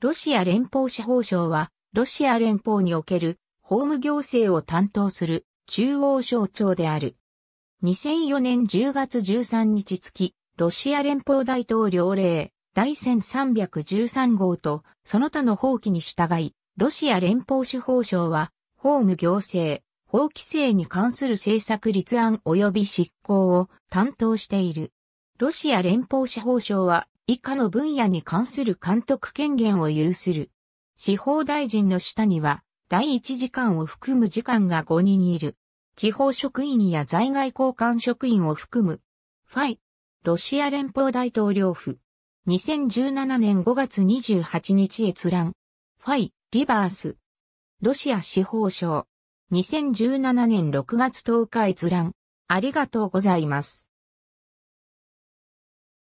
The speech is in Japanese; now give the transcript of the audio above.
ロシア連邦司法省は、ロシア連邦における法務行政を担当する中央省庁である。2004年10月13日付、ロシア連邦大統領令第1313号とその他の法規に従い、ロシア連邦司法省は法務行政、法規制に関する政策立案及び執行を担当している。ロシア連邦司法省は以下の分野に関する監督権限を有する。司法大臣の下には、第1次官を含む次官が5人いる。地方職員や在外交換職員を含む。ファイ、ロシア連邦大統領府。2017年5月28日閲覧。ファイ、リバース。ロシア司法省。2017年6月10日閲覧。ありがとうございます。